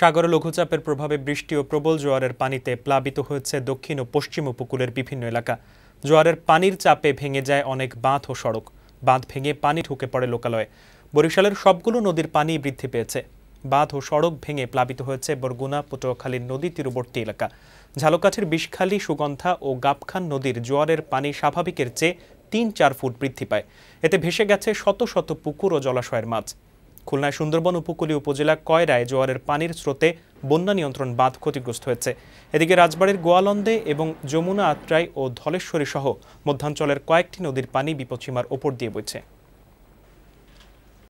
সাগরে লঘুচাপের প্রভাবে বৃষ্টি ও প্রবল জোয়ারের পানিতে প্লাবিত হয়েছে দক্ষিণ ও পশ্চিম উপকূলের বিভিন্ন এলাকা জোয়ারের পানির চাপে ভেঙে যায় অনেক বাঁধ ও সড়ক বাঁধ ভেঙে পানি ঢুকে পড়ে লোকালয়ে বরিশালের সবগুলো নদীর পানি বৃদ্ধি পেয়েছে বাঁধ ও সড়ক ভেঙে প্লাবিত হয়েছে বরগুনা পটুয়াখালীর নদী তীরবর্তী এলাকা ঝালকাঠির বিষখালী সুগন্ধা ও গাবখান নদীর জোয়ারের পানি স্বাভাবিকের চেয়ে তিন চার ফুট বৃদ্ধি পায় এতে ভেসে গেছে শত শত পুকুর ও জলাশয়ের মাছ খুলনায় সুন্দরবন উপকূলীয় উপজেলা কয়রায় জোয়ারের পানির স্রোতে বন্যা নিয়ন্ত্রণ বাঁধ ক্ষতিগ্রস্ত হয়েছে এদিকে রাজবাড়ির গোয়ালন্দে এবং যমুনা আত্রাই ও ধলেশ্বরী সহ মধ্যাঞ্চলের কয়েকটি নদীর পানি বিপদসীমার ওপর দিয়ে বইছে